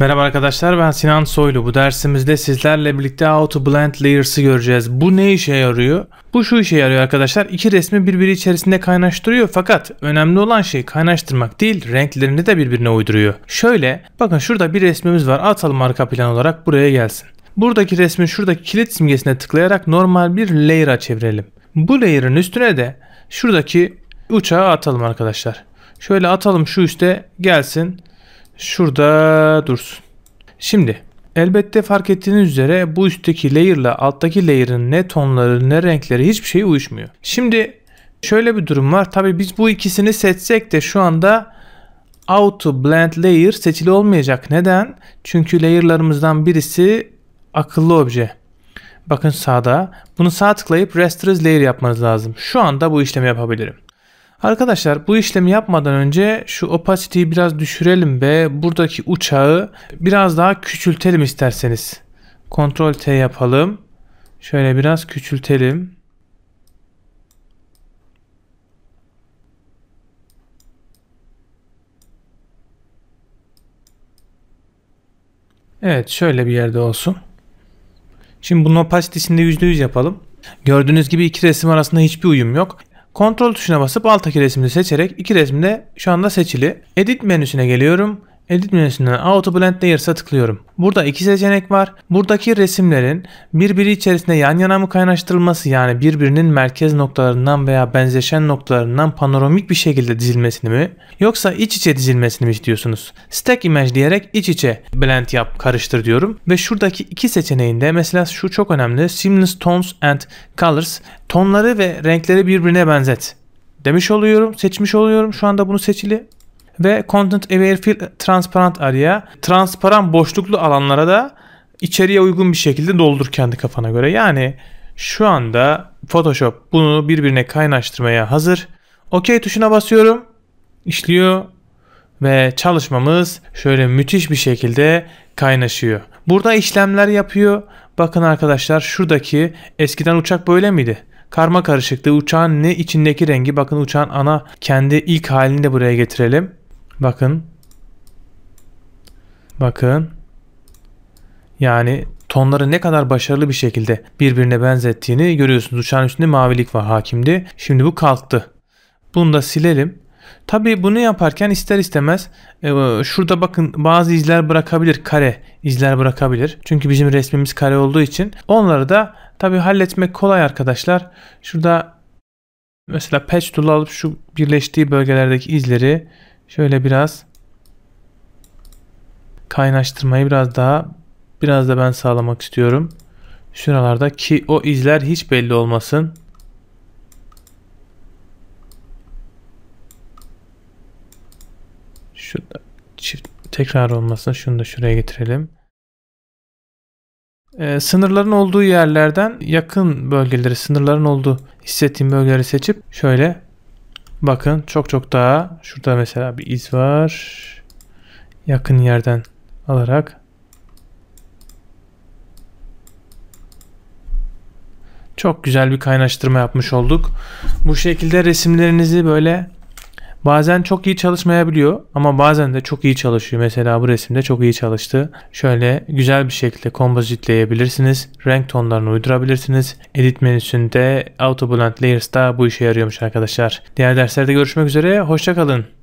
Merhaba arkadaşlar ben Sinan Soylu. Bu dersimizde sizlerle birlikte How to Blend Layers'ı göreceğiz. Bu ne işe yarıyor? Bu şu işe yarıyor arkadaşlar. İki resmi birbiri içerisinde kaynaştırıyor fakat önemli olan şey kaynaştırmak değil renklerini de birbirine uyduruyor. Şöyle bakın şurada bir resmimiz var atalım arka plan olarak buraya gelsin. Buradaki resmin şuradaki kilit simgesine tıklayarak normal bir layer'a çevirelim. Bu layer'ın üstüne de şuradaki uçağı atalım arkadaşlar. Şöyle atalım şu üste gelsin. Şurada dursun. Şimdi elbette fark ettiğiniz üzere bu üstteki layer ile alttaki layer'ın ne tonları ne renkleri hiçbir şey uyuşmuyor. Şimdi şöyle bir durum var. Tabi biz bu ikisini seçsek de şu anda Auto Blend Layer seçili olmayacak. Neden? Çünkü layer'larımızdan birisi akıllı obje. Bakın sağda. Bunu sağ tıklayıp Rasterize Layer yapmanız lazım. Şu anda bu işlemi yapabilirim. Arkadaşlar bu işlemi yapmadan önce şu opacity'yi biraz düşürelim ve buradaki uçağı biraz daha küçültelim isterseniz. Ctrl T yapalım. Şöyle biraz küçültelim. Evet şöyle bir yerde olsun. Şimdi bunun opacity'sini de %100 yapalım. Gördüğünüz gibi iki resim arasında hiçbir uyum yok. Kontrol tuşuna basıp alttaki resmini seçerek iki resim de şu anda seçili. Edit menüsüne geliyorum. Edit menüsünden Auto Blend Layers'a tıklıyorum. Burada iki seçenek var. Buradaki resimlerin birbiri içerisinde yan yana mı kaynaştırılması yani birbirinin merkez noktalarından veya benzeşen noktalarından panoramik bir şekilde dizilmesini mi yoksa iç içe dizilmesini mi istiyorsunuz? Stack Image diyerek iç içe blend yap karıştır diyorum ve şuradaki iki seçeneğinde mesela şu çok önemli Seamless Tones and Colors tonları ve renkleri birbirine benzet demiş oluyorum seçmiş oluyorum şu anda bunu seçili ve Content Aware Field Transparent Area transparan boşluklu alanlara da içeriye uygun bir şekilde doldur kendi kafana göre. Yani şu anda Photoshop bunu birbirine kaynaştırmaya hazır. OK tuşuna basıyorum. İşliyor ve çalışmamız şöyle müthiş bir şekilde kaynaşıyor. Burada işlemler yapıyor. Bakın arkadaşlar şuradaki eskiden uçak böyle miydi? Karma karışıklığı uçağın ne içindeki rengi bakın uçağın ana kendi ilk halini de buraya getirelim. Bakın. Bakın. Yani tonları ne kadar başarılı bir şekilde birbirine benzettiğini görüyorsunuz. Uçağın üstünde mavilik var hakimdi. Şimdi bu kalktı. Bunu da silelim. Tabi bunu yaparken ister istemez e, şurada bakın bazı izler bırakabilir. Kare izler bırakabilir. Çünkü bizim resmimiz kare olduğu için. Onları da tabi halletmek kolay arkadaşlar. Şurada mesela patch tool alıp şu birleştiği bölgelerdeki izleri Şöyle biraz kaynaştırmayı biraz daha biraz da ben sağlamak istiyorum. Şuralarda ki o izler hiç belli olmasın. Şurada çift tekrar olmasın. Şunu da şuraya getirelim. Ee, sınırların olduğu yerlerden yakın bölgeleri, sınırların olduğu hissettiğim bölgeleri seçip şöyle Bakın çok çok daha şurada mesela bir iz var. Yakın yerden alarak Çok güzel bir kaynaştırma yapmış olduk. Bu şekilde resimlerinizi böyle Bazen çok iyi çalışmayabiliyor ama bazen de çok iyi çalışıyor. Mesela bu resimde çok iyi çalıştı. Şöyle güzel bir şekilde kompozitleyebilirsiniz. Renk tonlarını uydurabilirsiniz. Edit menüsünde Auto Blend layers da bu işe yarıyormuş arkadaşlar. Diğer derslerde görüşmek üzere. Hoşçakalın.